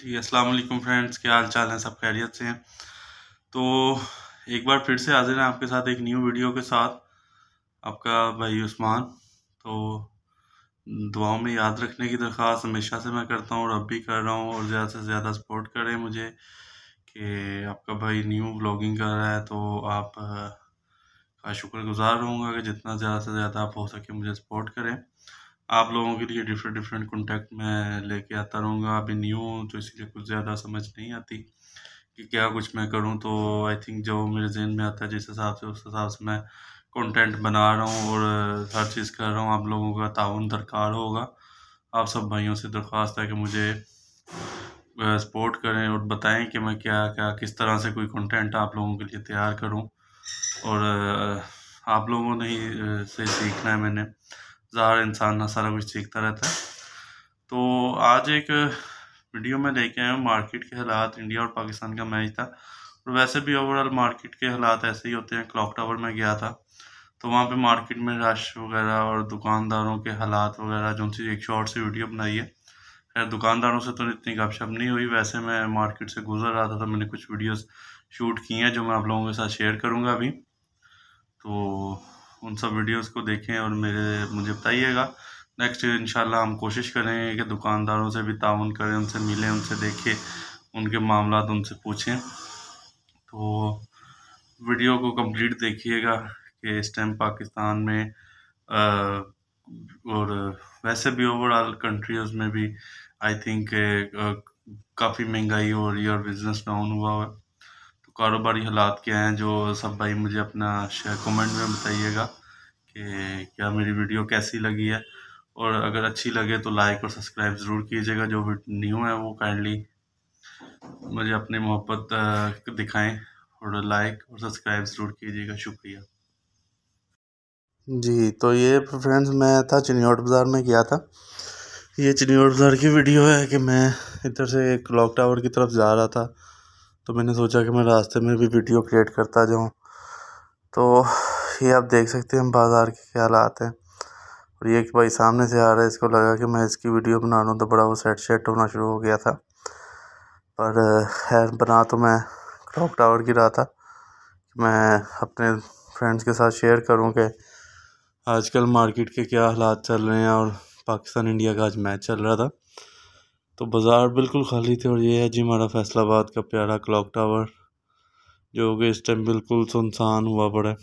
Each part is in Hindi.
जी अस्सलाम वालेकुम फ्रेंड्स क्या हाल चाल हैं सब खैरियत से हैं तो एक बार फिर से हाजिर हैं आपके साथ एक न्यू वीडियो के साथ आपका भाई उस्मान तो दुआओं में याद रखने की दरख्वास्त हमेशा से मैं करता हूँ और अब भी कर रहा हूँ और ज़्यादा से ज़्यादा सपोर्ट करें मुझे कि आपका भाई न्यू ब्लॉगिंग कर रहा है तो आप का शुक्रगुजार रहूँगा कि जितना ज़्यादा से ज़्यादा आप हो सके मुझे सपोर्ट करें आप लोगों के लिए डिफरेंट डिफरेंट कॉन्टैक्ट मैं लेके आता रहूँगा अभी न्यू हूँ तो इसलिए कुछ ज़्यादा समझ नहीं आती कि क्या कुछ मैं करूँ तो आई थिंक जो मेरे जहन में आता है जिस हिसाब से उस हिसाब से मैं कंटेंट बना रहा हूँ और हर चीज़ कर रहा हूँ आप लोगों का ताउन दरकार होगा आप सब भाइयों से दरख्वास्त है कि मुझे सपोर्ट करें और बताएं कि मैं क्या क्या किस तरह से कोई कंटेंट आप लोगों के लिए तैयार करूं और आप लोगों ने ही से सीखना है मैंने ज़ार इंसान सारा कुछ सीखता रहता है तो आज एक वीडियो में लेके आया हूँ मार्केट के हालात इंडिया और पाकिस्तान का मैच था और वैसे भी ओवरऑल मार्केट के हालात ऐसे ही होते हैं क्लॉक टावर में गया था तो वहाँ पे मार्केट में रश वगैरह और दुकानदारों के हालात वगैरह जो सी एक शॉर्ट सी वीडियो बनाई है खैर दुकानदारों से तो इतनी गपशप नहीं हुई वैसे मैं मार्केट से गुजर रहा था तो मैंने कुछ वीडियोस शूट की हैं जो मैं आप लोगों के साथ शेयर करूँगा अभी तो उन सब वीडियोस को देखें और मेरे मुझे बताइएगा नेक्स्ट इन हम कोशिश करेंगे कि दुकानदारों से भी ताउन करें उनसे मिलें उनसे देखें उनके मामला उनसे पूछें तो वीडियो को कंप्लीट देखिएगा कि इस टाइम पाकिस्तान में आ, और वैसे भी ओवरऑल कंट्रीज़ में भी आई थिंक काफ़ी महंगाई हो रही है और बिज़नेस डाउन हुआ हुआ है कारोबारी हालात क्या हैं जो सब भाई मुझे अपना शेयर कमेंट में बताइएगा कि क्या मेरी वीडियो कैसी लगी है और अगर अच्छी लगे तो लाइक और सब्सक्राइब ज़रूर कीजिएगा जो न्यू है वो काइंडली मुझे अपनी मोहब्बत दिखाएं और लाइक और सब्सक्राइब ज़रूर कीजिएगा शुक्रिया जी तो ये फ्रेंड्स मैं था चिनियोट बाज़ार में गया था ये चिनियोट बाज़ार की वीडियो है कि मैं इधर से क्लॉक टावर की तरफ जा रहा था तो मैंने सोचा कि मैं रास्ते में भी वीडियो क्रिएट करता जाऊँ तो ये आप देख सकते हैं बाज़ार के क्या हालात हैं और ये कि भाई सामने से आ रहा है इसको लगा कि मैं इसकी वीडियो बना लूँ तो बड़ा वो सेट सेट होना शुरू हो गया था पर खैर बना तो मैं क्लॉक टावर की रहा था मैं अपने फ्रेंड्स के साथ शेयर करूँ कि आजकल मार्केट के क्या हालात चल रहे हैं और पाकिस्तान इंडिया का आज मैच चल रहा था तो बाज़ार बिल्कुल खाली थे और ये है जी हमारा फैसलाबाद का प्यारा क्लॉक टावर जो कि इस टाइम बिल्कुल सुनसान हुआ पड़ा है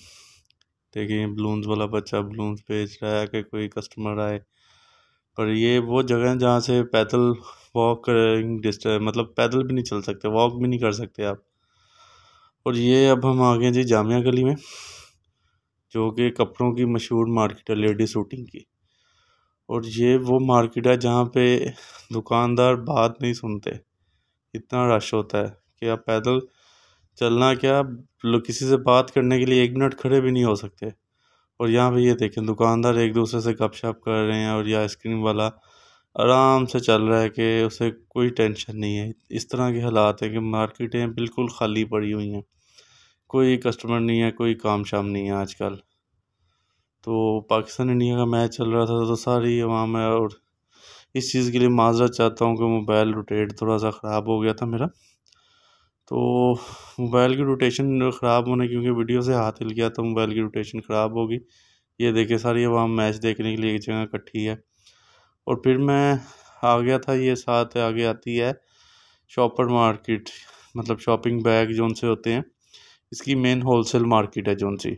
देखिए बलून्स वाला बच्चा बलून्स बेच रहा है कि कोई कस्टमर आए पर ये वो जगह है जहाँ से पैदल वॉक मतलब पैदल भी नहीं चल सकते वॉक भी नहीं कर सकते आप और ये अब हम आ गए जी जामिया गली में जो कि कपड़ों की मशहूर मार्केट है लेडी शूटिंग की और ये वो मार्केट है जहाँ पे दुकानदार बात नहीं सुनते इतना रश होता है कि आप पैदल चलना क्या लोग किसी से बात करने के लिए एक मिनट खड़े भी नहीं हो सकते और यहाँ पे ये देखें दुकानदार एक दूसरे से गप कर रहे हैं और ये आइसक्रीम वाला आराम से चल रहा है कि उसे कोई टेंशन नहीं है इस तरह के हालात हैं कि मार्केटें बिल्कुल खाली पड़ी हुई हैं कोई कस्टमर नहीं है कोई काम शाम नहीं है आजकल तो पाकिस्तान इंडिया का मैच चल रहा था तो सारी आवाम है और इस चीज़ के लिए माजरा चाहता हूँ कि मोबाइल रोटेट थोड़ा सा ख़राब हो गया था मेरा तो मोबाइल की रोटेशन ख़राब होने क्योंकि वीडियो से हाथ हिल गया तो मोबाइल की रोटेशन ख़राब होगी ये देखे सारी आवाम मैच देखने के लिए एक जगह इकट्ठी है और फिर मैं आ गया था ये साथ आगे आती है शॉपर मार्केट मतलब शॉपिंग बैग जो से होते हैं इसकी मेन होलसेल मार्केट है जो सी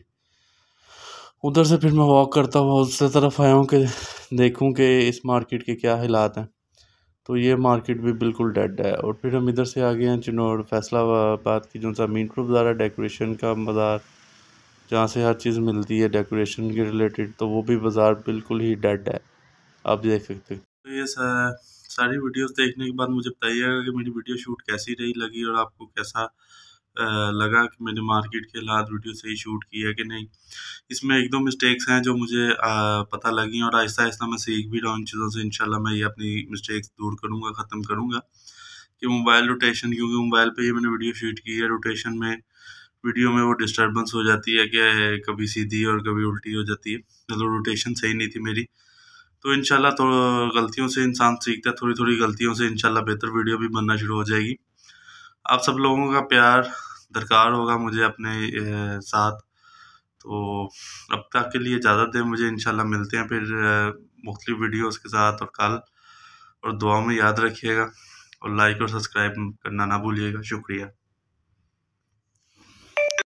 उधर से फिर मैं वॉक करता हुआ उस तरफ आया हूँ कि देखूँ कि इस मार्केट के क्या हालात हैं तो ये मार्केट भी बिल्कुल डेड है और फिर हम इधर से आ गए हैं चिनौर फैसलाबाद की जो सा मीन बाज़ार है डेकोरेशन का बाज़ार जहाँ से हर चीज़ मिलती है डेकोरेशन के रिलेटेड तो वो भी बाज़ार बिल्कुल ही डेड है आप देख सकते हैं तो ये सारी वीडियोस देखने के बाद मुझे बताइएगा कि मेरी वीडियो शूट कैसी रही लगी और आपको कैसा लगा कि मैंने मार्केट के हालात वीडियो सही शूट किया कि नहीं इसमें एक दो मिस्टेक्स हैं जो मुझे पता लगी और आहिस्ता आहिस्ता मैं सीख भी रहा हूँ इन चीज़ों से इंशाल्लाह मैं ये अपनी मिस्टेक्स दूर करूँगा ख़त्म करूँगा कि मोबाइल रोटेशन क्योंकि मोबाइल पर ही मैंने वीडियो शूट की है रोटेशन में वीडियो में वो डिस्टर्बेंस हो जाती है कि कभी सीधी और कभी उल्टी हो जाती है मतलब रोटेशन सही नहीं थी मेरी तो इनशाला तो गलतियों से इंसान सीखता है थोड़ी थोड़ी गलतियों से इनशाला बेहतर वीडियो भी बनना शुरू हो जाएगी आप सब लोगों का प्यार दरकार होगा मुझे अपने साथ तो अब तक के लिए ज़्यादा देर मुझे इनशाला मिलते हैं फिर मुख्तलि वीडियोस के साथ और कल और दुआ में याद रखिएगा और लाइक और सब्सक्राइब करना ना भूलिएगा शुक्रिया